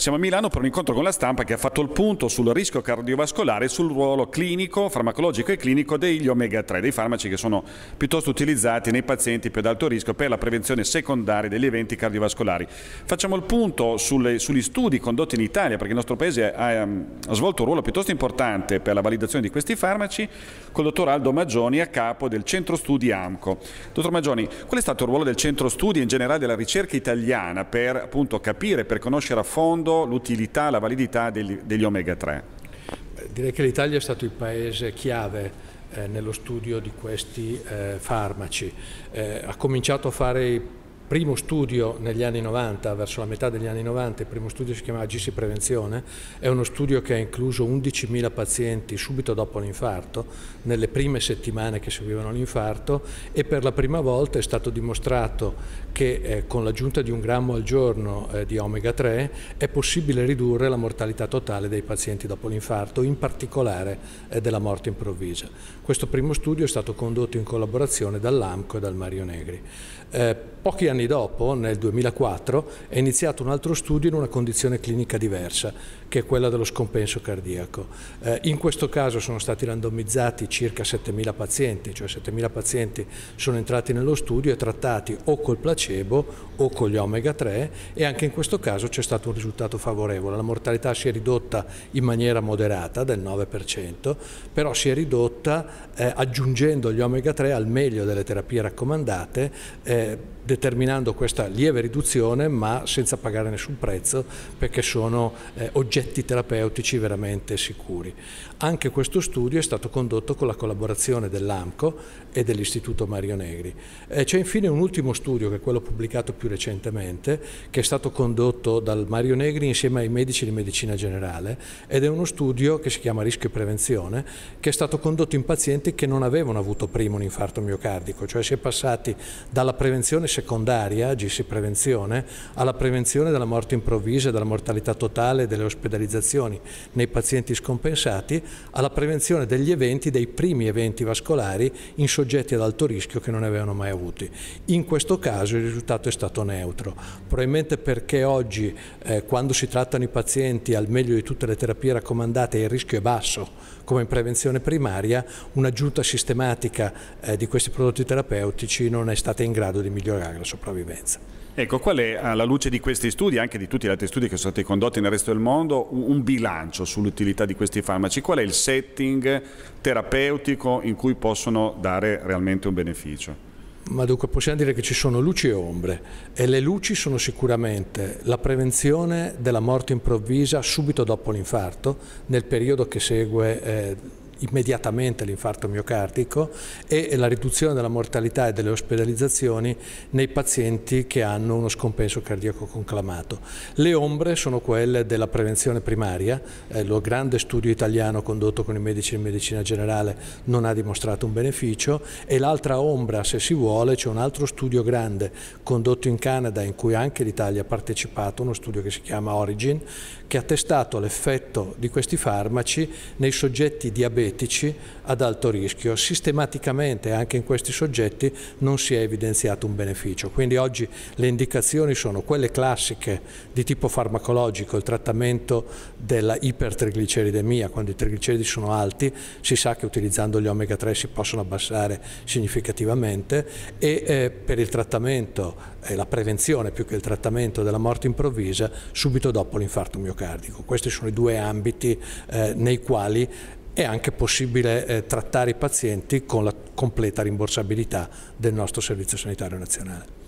Siamo a Milano per un incontro con la stampa che ha fatto il punto sul rischio cardiovascolare e sul ruolo clinico, farmacologico e clinico degli omega 3, dei farmaci che sono piuttosto utilizzati nei pazienti più ad alto rischio per la prevenzione secondaria degli eventi cardiovascolari. Facciamo il punto sulle, sugli studi condotti in Italia perché il nostro paese ha, ehm, ha svolto un ruolo piuttosto importante per la validazione di questi farmaci con il dottor Aldo Magioni a capo del centro studi AMCO. Dottor Magioni, qual è stato il ruolo del centro studi e in generale della ricerca italiana per appunto capire, per conoscere a fondo secondo l'utilità, la validità degli, degli omega 3? Direi che l'Italia è stato il paese chiave eh, nello studio di questi eh, farmaci. Eh, ha cominciato a fare i primo studio negli anni 90, verso la metà degli anni 90, il primo studio si chiamava GC Prevenzione, è uno studio che ha incluso 11.000 pazienti subito dopo l'infarto, nelle prime settimane che seguivano l'infarto e per la prima volta è stato dimostrato che eh, con l'aggiunta di un grammo al giorno eh, di omega 3 è possibile ridurre la mortalità totale dei pazienti dopo l'infarto, in particolare eh, della morte improvvisa. Questo primo studio è stato condotto in collaborazione dall'AMCO e dal Mario Negri. Eh, pochi anni anni dopo, nel 2004, è iniziato un altro studio in una condizione clinica diversa, che è quella dello scompenso cardiaco. Eh, in questo caso sono stati randomizzati circa 7.000 pazienti, cioè 7.000 pazienti sono entrati nello studio e trattati o col placebo o con gli omega 3 e anche in questo caso c'è stato un risultato favorevole. La mortalità si è ridotta in maniera moderata del 9%, però si è ridotta eh, aggiungendo gli omega 3 al meglio delle terapie raccomandate, eh, determinando determinando questa lieve riduzione ma senza pagare nessun prezzo perché sono eh, oggetti terapeutici veramente sicuri. Anche questo studio è stato condotto con la collaborazione dell'AMCO e dell'Istituto Mario Negri. Eh, C'è infine un ultimo studio che è quello pubblicato più recentemente che è stato condotto dal Mario Negri insieme ai medici di medicina generale ed è uno studio che si chiama rischio e prevenzione che è stato condotto in pazienti che non avevano avuto prima un infarto miocardico, cioè si è passati dalla prevenzione secondaria sanitaria, GC Prevenzione, alla prevenzione della morte improvvisa, della mortalità totale, delle ospedalizzazioni nei pazienti scompensati, alla prevenzione degli eventi, dei primi eventi vascolari in soggetti ad alto rischio che non avevano mai avuti. In questo caso il risultato è stato neutro, probabilmente perché oggi eh, quando si trattano i pazienti al meglio di tutte le terapie raccomandate il rischio è basso, come in prevenzione primaria, un'aggiunta sistematica eh, di questi prodotti terapeutici non è stata in grado di migliorare la sopravvivenza nostra vivenza. Ecco, qual è alla luce di questi studi, anche di tutti gli altri studi che sono stati condotti nel resto del mondo, un bilancio sull'utilità di questi farmaci? Qual è il setting terapeutico in cui possono dare realmente un beneficio? Ma dunque possiamo dire che ci sono luci e ombre e le luci sono sicuramente la prevenzione della morte improvvisa subito dopo l'infarto nel periodo che segue eh, immediatamente l'infarto miocardico e la riduzione della mortalità e delle ospedalizzazioni nei pazienti che hanno uno scompenso cardiaco conclamato. Le ombre sono quelle della prevenzione primaria, eh, lo grande studio italiano condotto con i medici di medicina generale non ha dimostrato un beneficio e l'altra ombra, se si vuole, c'è un altro studio grande condotto in Canada in cui anche l'Italia ha partecipato, uno studio che si chiama Origin, che ha testato l'effetto di questi farmaci nei soggetti diabetici diabetici ad alto rischio. Sistematicamente anche in questi soggetti non si è evidenziato un beneficio, quindi oggi le indicazioni sono quelle classiche di tipo farmacologico, il trattamento della ipertrigliceridemia, quando i trigliceridi sono alti si sa che utilizzando gli omega 3 si possono abbassare significativamente e eh, per il trattamento e eh, la prevenzione più che il trattamento della morte improvvisa subito dopo l'infarto miocardico. Questi sono i due ambiti eh, nei quali è anche possibile eh, trattare i pazienti con la completa rimborsabilità del nostro Servizio Sanitario Nazionale.